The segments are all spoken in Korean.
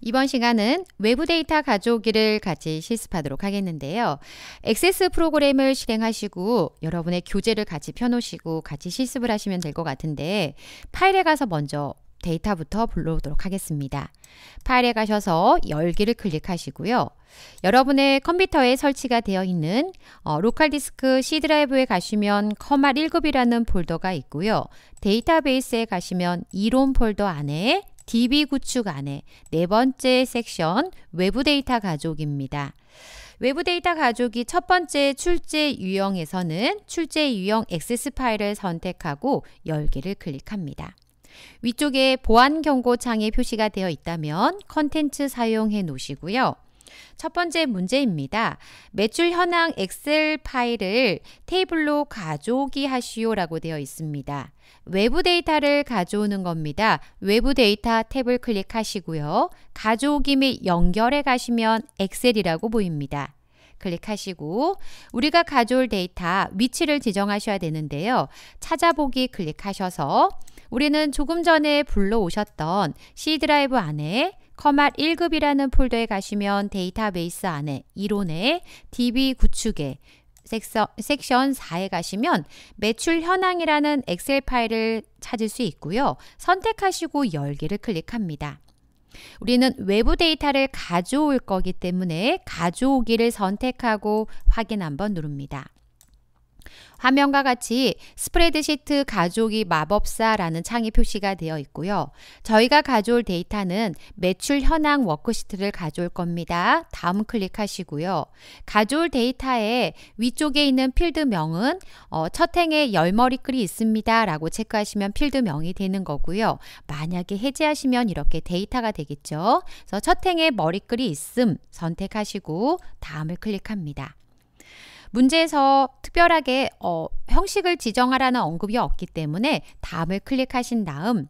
이번 시간은 외부 데이터 가져오기를 같이 실습하도록 하겠는데요. 액세스 프로그램을 실행하시고 여러분의 교재를 같이 펴놓으시고 같이 실습을 하시면 될 것 같은데 파일에 가서 먼저 데이터부터 불러오도록 하겠습니다. 파일에 가셔서 열기를 클릭하시고요. 여러분의 컴퓨터에 설치가 되어 있는 어, 로컬 디스크 C 드라이브에 가시면 커마 1급이라는 폴더가 있고요. 데이터베이스에 가시면 이론 폴더 안에 DB 구축 안에 네 번째 섹션 외부 데이터 가족입니다. 외부 데이터 가족이 첫 번째 출제 유형에서는 출제 유형 액세 파일을 선택하고 열개를 클릭합니다. 위쪽에 보안 경고 창에 표시가 되어 있다면 컨텐츠 사용해 놓으시고요. 첫 번째 문제입니다. 매출 현황 엑셀 파일을 테이블로 가족이 하시오라고 되어 있습니다. 외부 데이터를 가져오는 겁니다. 외부 데이터 탭을 클릭하시고요. 가져오기 및 연결에 가시면 엑셀이라고 보입니다. 클릭하시고 우리가 가져올 데이터 위치를 지정하셔야 되는데요. 찾아보기 클릭하셔서 우리는 조금 전에 불러오셨던 C 드라이브 안에 커말 1급이라는 폴더에 가시면 데이터베이스 안에 이론에 DB 구축에 섹션 4에 가시면 매출 현황이라는 엑셀 파일을 찾을 수 있고요. 선택하시고 열기를 클릭합니다. 우리는 외부 데이터를 가져올 거기 때문에 가져오기를 선택하고 확인 한번 누릅니다. 화면과 같이 스프레드시트 가족이 마법사라는 창이 표시가 되어 있고요. 저희가 가져올 데이터는 매출 현황 워크시트를 가져올 겁니다. 다음 클릭하시고요. 가져올 데이터에 위쪽에 있는 필드명은 어, 첫 행에 열머리글이 있습니다. 라고 체크하시면 필드명이 되는 거고요. 만약에 해제하시면 이렇게 데이터가 되겠죠. 그래서 첫 행에 머리글이 있음 선택하시고 다음을 클릭합니다. 문제에서 특별하게 어, 형식을 지정하라는 언급이 없기 때문에 다음을 클릭하신 다음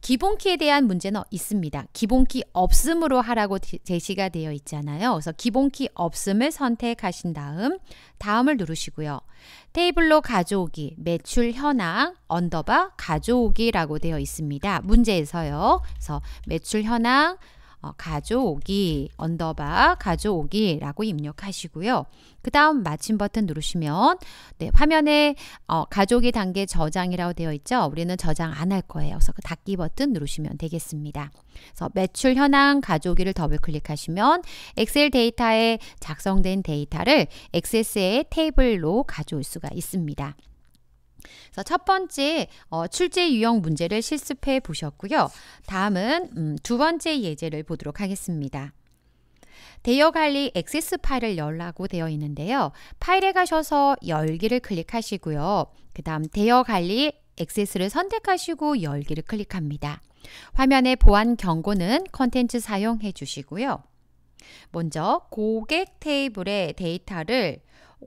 기본키에 대한 문제는 있습니다. 기본키 없음으로 하라고 제시가 되어 있잖아요. 그래서 기본키 없음을 선택하신 다음 다음을 누르시고요. 테이블로 가져오기, 매출 현황, 언더바 가져오기라고 되어 있습니다. 문제에서요. 그래서 매출 현황, 어, 가져오기 언더바 가져오기라고 입력하시고요. 그 다음 마침 버튼 누르시면 네, 화면에 어, 가져오기 단계 저장이라고 되어 있죠. 우리는 저장 안 할 거예요. 그래서 그 닫기 버튼 누르시면 되겠습니다. 그래서 매출 현황 가져오기를 더블 클릭하시면 엑셀 데이터에 작성된 데이터를 XS의 테이블로 가져올 수가 있습니다. 그래서 첫 번째 어, 출제 유형 문제를 실습해 보셨고요. 다음은 음, 두 번째 예제를 보도록 하겠습니다. 대여 관리 액세스 파일을 열라고 되어 있는데요. 파일에 가셔서 열기를 클릭하시고요. 그 다음 대여 관리 액세스를 선택하시고 열기를 클릭합니다. 화면에 보안 경고는 컨텐츠 사용해 주시고요. 먼저 고객 테이블의 데이터를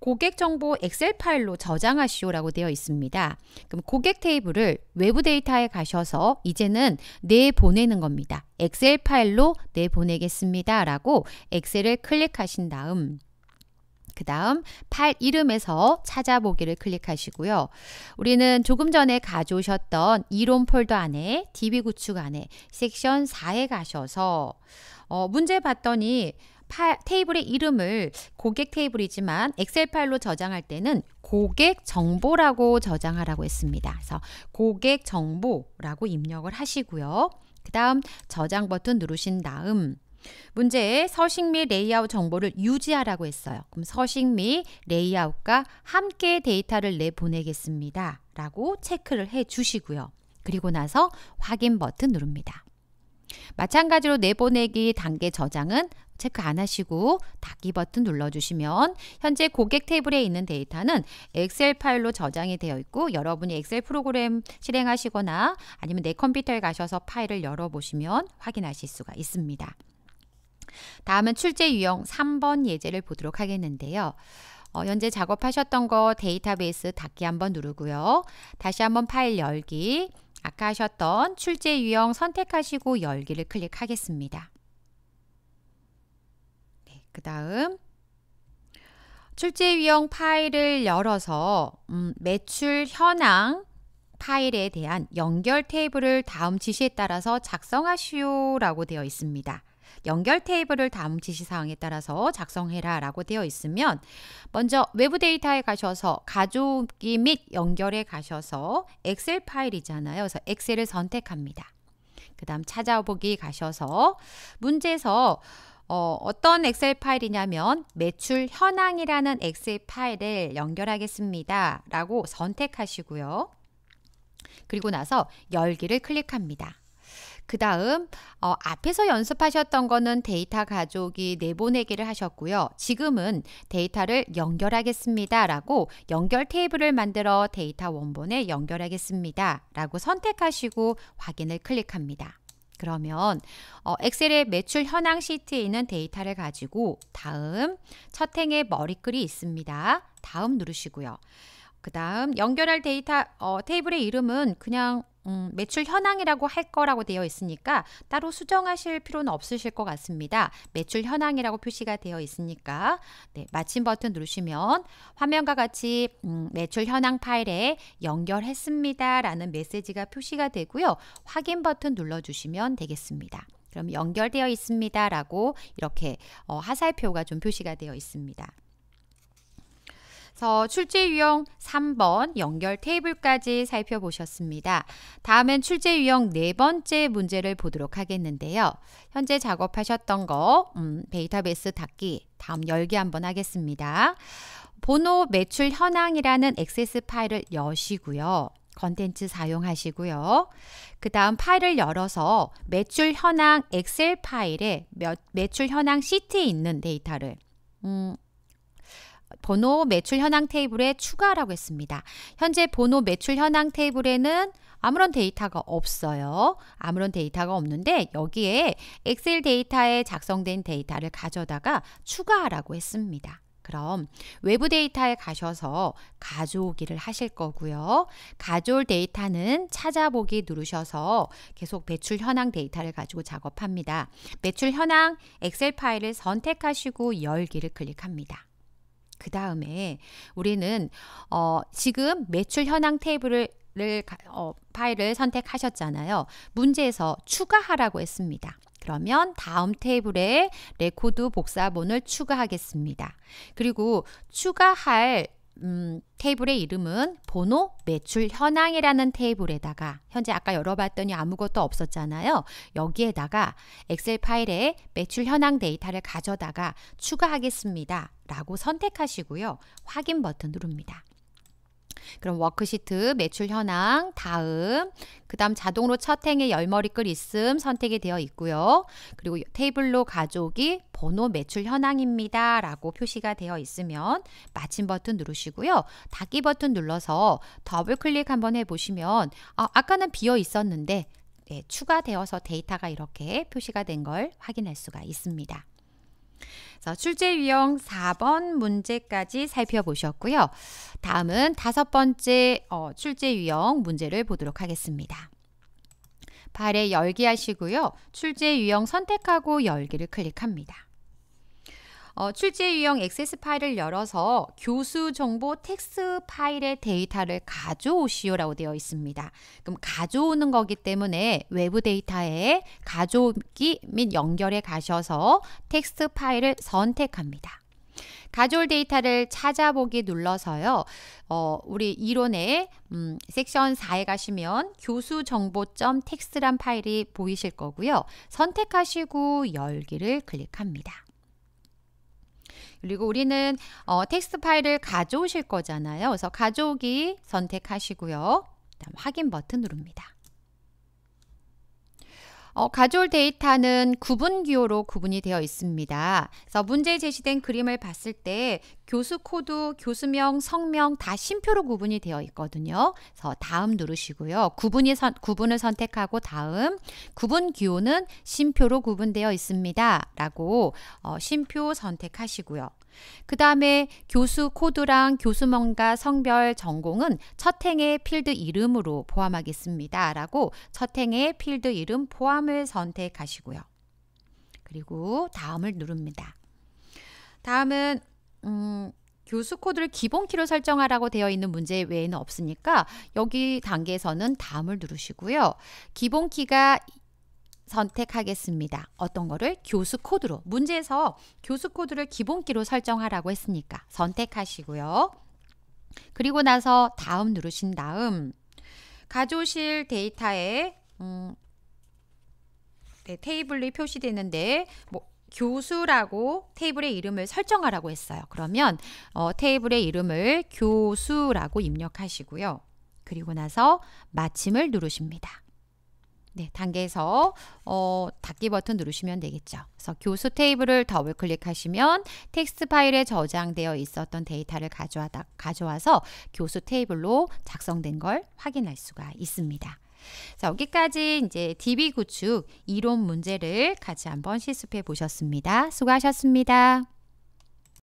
고객 정보 엑셀 파일로 저장하시오라고 되어 있습니다. 그럼 고객 테이블을 외부 데이터에 가셔서 이제는 내보내는 겁니다. 엑셀 파일로 내보내겠습니다. 라고 엑셀을 클릭하신 다음 그 다음 파일 이름에서 찾아보기를 클릭하시고요. 우리는 조금 전에 가져오셨던 이론 폴더 안에 DB 구축 안에 섹션 4에 가셔서 어, 문제 봤더니 파, 테이블의 이름을 고객 테이블이지만 엑셀 파일로 저장할 때는 고객 정보라고 저장하라고 했습니다. 그래서 고객 정보라고 입력을 하시고요. 그 다음 저장 버튼 누르신 다음 문제에 서식 및 레이아웃 정보를 유지하라고 했어요. 그럼 서식 및 레이아웃과 함께 데이터를 내보내겠습니다. 라고 체크를 해 주시고요. 그리고 나서 확인 버튼 누릅니다. 마찬가지로 내보내기 단계 저장은 체크 안 하시고 닫기 버튼 눌러주시면 현재 고객 테이블에 있는 데이터는 엑셀 파일로 저장이 되어 있고 여러분이 엑셀 프로그램 실행하시거나 아니면 내 컴퓨터에 가셔서 파일을 열어보시면 확인하실 수가 있습니다. 다음은 출제 유형 3번 예제를 보도록 하겠는데요. 어, 현재 작업하셨던 거 데이터베이스 닫기 한번 누르고요. 다시 한번 파일 열기, 아까 하셨던 출제 유형 선택하시고 열기를 클릭하겠습니다. 네, 그 다음 출제 유형 파일을 열어서 음, 매출 현황 파일에 대한 연결 테이블을 다음 지시에 따라서 작성하시오 라고 되어 있습니다. 연결 테이블을 다음 지시사항에 따라서 작성해라 라고 되어 있으면 먼저 외부 데이터에 가셔서 가족이 및 연결에 가셔서 엑셀 파일이잖아요. 그래서 엑셀을 선택합니다. 그 다음 찾아보기 가셔서 문제에서 어, 어떤 엑셀 파일이냐면 매출 현황이라는 엑셀 파일을 연결하겠습니다. 라고 선택하시고요. 그리고 나서 열기를 클릭합니다. 그 다음 어, 앞에서 연습하셨던 거는 데이터 가족이 내보내기를 하셨고요. 지금은 데이터를 연결하겠습니다. 라고 연결 테이블을 만들어 데이터 원본에 연결하겠습니다. 라고 선택하시고 확인을 클릭합니다. 그러면 어, 엑셀의 매출 현황 시트에 있는 데이터를 가지고 다음 첫 행에 머리글이 있습니다. 다음 누르시고요. 그 다음 연결할 데이터 어, 테이블의 이름은 그냥 음, 매출 현황이라고 할 거라고 되어 있으니까 따로 수정하실 필요는 없으실 것 같습니다. 매출 현황이라고 표시가 되어 있으니까 네, 마침 버튼 누르시면 화면과 같이 음, 매출 현황 파일에 연결했습니다. 라는 메시지가 표시가 되고요. 확인 버튼 눌러주시면 되겠습니다. 그럼 연결되어 있습니다. 라고 이렇게 어, 하살표가 좀 표시가 되어 있습니다. 그래서 출제 유형 3번 연결 테이블까지 살펴보셨습니다. 다음엔 출제 유형 네 번째 문제를 보도록 하겠는데요. 현재 작업하셨던 거 음, 데이터베이스 닫기 다음 열기 한번 하겠습니다. 번호 매출 현황이라는 액세 파일을 여시고요. 컨텐츠 사용하시고요. 그 다음 파일을 열어서 매출 현황 엑셀 파일에 매출 현황 시트에 있는 데이터를 음, 번호 매출 현황 테이블에 추가라고 했습니다. 현재 번호 매출 현황 테이블에는 아무런 데이터가 없어요. 아무런 데이터가 없는데 여기에 엑셀 데이터에 작성된 데이터를 가져다가 추가하라고 했습니다. 그럼 외부 데이터에 가셔서 가져오기를 하실 거고요. 가져올 데이터는 찾아보기 누르셔서 계속 매출 현황 데이터를 가지고 작업합니다. 매출 현황 엑셀 파일을 선택하시고 열기를 클릭합니다. 그 다음에 우리는 어, 지금 매출 현황 테이블을 어, 파일을 선택하셨잖아요. 문제에서 추가하라고 했습니다. 그러면 다음 테이블에 레코드 복사본을 추가하겠습니다. 그리고 추가할 음, 테이블의 이름은 번호 매출 현황이라는 테이블에다가 현재 아까 열어봤더니 아무것도 없었잖아요. 여기에다가 엑셀 파일에 매출 현황 데이터를 가져다가 추가하겠습니다. 라고 선택하시고요. 확인 버튼 누릅니다. 그럼 워크시트 매출 현황 다음 그 다음 자동으로 첫 행에 열머리글 있음 선택이 되어 있고요. 그리고 테이블로 가족이 번호 매출 현황입니다. 라고 표시가 되어 있으면 마침 버튼 누르시고요. 닫기 버튼 눌러서 더블 클릭 한번 해보시면 아, 아까는 비어 있었는데 네, 추가되어서 데이터가 이렇게 표시가 된 걸 확인할 수가 있습니다. 그래서 출제 유형 4번 문제까지 살펴보셨고요. 다음은 다섯 번째 어, 출제 유형 문제를 보도록 하겠습니다. 발에 열기 하시고요. 출제 유형 선택하고 열기를 클릭합니다. 어, 출제 유형 액세스 파일을 열어서 교수 정보 텍스 파일의 데이터를 가져오시오라고 되어 있습니다. 그럼 가져오는 거기 때문에 외부 데이터에 가져오기 및 연결에 가셔서 텍스 파일을 선택합니다. 가져올 데이터를 찾아보기 눌러서요. 어, 우리 이론의 음, 섹션 4에 가시면 교수 정보점 텍스란 파일이 보이실 거고요. 선택하시고 열기를 클릭합니다. 그리고 우리는 어, 텍스트 파일을 가져오실 거잖아요. 그래서 가져오기 선택하시고요. 다음 확인 버튼 누릅니다. 어, 가져올 데이터는 구분 기호로 구분이 되어 있습니다. 그래서 문제에 제시된 그림을 봤을 때 교수 코드, 교수명, 성명 다 심표로 구분이 되어 있거든요. 그래서 다음 누르시고요. 구분이 선, 구분을 선택하고 다음 구분 기호는 심표로 구분되어 있습니다. 라고 어, 심표 선택하시고요. 그 다음에 교수 코드랑 교수명과 성별 전공은 첫 행의 필드 이름으로 포함하겠습니다. 라고 첫 행의 필드 이름 포함을 선택하시고요. 그리고 다음을 누릅니다. 다음은 음, 교수 코드를 기본 키로 설정하라고 되어 있는 문제 외에는 없으니까 여기 단계에서는 다음을 누르시고요. 기본 키가 선택하겠습니다. 어떤 거를 교수 코드로 문제에서 교수 코드를 기본키로 설정하라고 했으니까 선택하시고요. 그리고 나서 다음 누르신 다음 가져오실 데이터에 음, 네, 테이블이 표시되는데 뭐 교수라고 테이블의 이름을 설정하라고 했어요. 그러면 어, 테이블의 이름을 교수라고 입력하시고요. 그리고 나서 마침을 누르십니다. 네, 단계에서 어, 닫기 버튼 누르시면 되겠죠. 그래서 교수 테이블을 더블 클릭하시면 텍스트 파일에 저장되어 있었던 데이터를 가져와다, 가져와서 교수 테이블로 작성된 걸 확인할 수가 있습니다. 자, 여기까지 이제 DB 구축 이론 문제를 같이 한번 실습해 보셨습니다. 수고하셨습니다.